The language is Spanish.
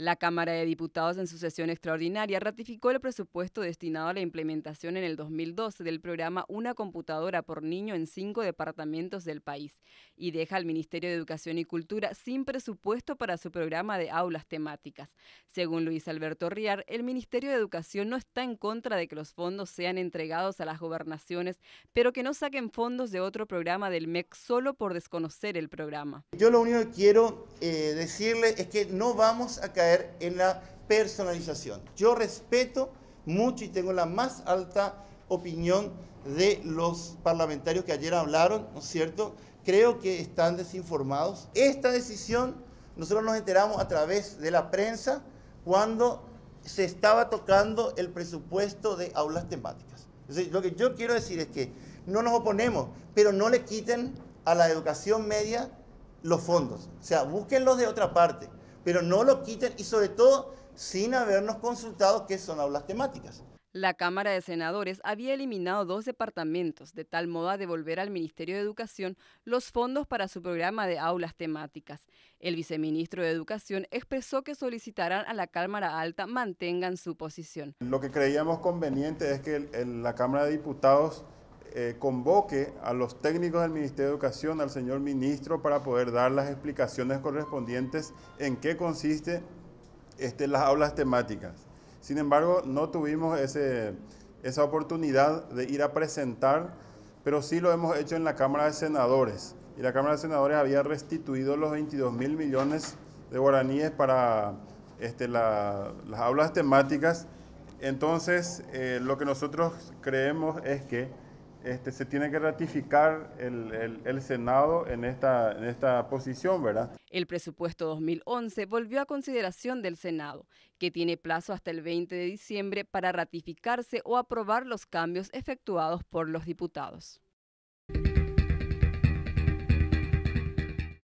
La Cámara de Diputados en su sesión extraordinaria ratificó el presupuesto destinado a la implementación en el 2012 del programa Una computadora por niño en cinco departamentos del país y deja al Ministerio de Educación y Cultura sin presupuesto para su programa de aulas temáticas. Según Luis Alberto Riar, el Ministerio de Educación no está en contra de que los fondos sean entregados a las gobernaciones, pero que no saquen fondos de otro programa del MEC solo por desconocer el programa. Yo lo único que quiero eh, decirle es que no vamos a caer en la personalización. Yo respeto mucho y tengo la más alta opinión de los parlamentarios que ayer hablaron, ¿no es cierto? Creo que están desinformados. Esta decisión nosotros nos enteramos a través de la prensa cuando se estaba tocando el presupuesto de aulas temáticas. lo que yo quiero decir es que no nos oponemos, pero no le quiten a la educación media los fondos. O sea, búsquenlos de otra parte pero no lo quiten y sobre todo sin habernos consultado qué son aulas temáticas. La Cámara de Senadores había eliminado dos departamentos, de tal modo a devolver al Ministerio de Educación los fondos para su programa de aulas temáticas. El viceministro de Educación expresó que solicitarán a la Cámara Alta mantengan su posición. Lo que creíamos conveniente es que la Cámara de Diputados eh, convoque a los técnicos del Ministerio de Educación, al señor ministro, para poder dar las explicaciones correspondientes en qué consiste este, las aulas temáticas. Sin embargo, no tuvimos esa oportunidad de ir a presentar, pero sí lo hemos hecho en la Cámara de Senadores. Y la Cámara de Senadores había restituido los 22 mil millones de guaraníes para este, las aulas temáticas. Entonces, eh, lo que nosotros creemos es que este, se tiene que ratificar el, Senado en esta, en esta posición, ¿verdad? El presupuesto 2011 volvió a consideración del Senado, que tiene plazo hasta el 20 de diciembre para ratificarse o aprobar los cambios efectuados por los diputados.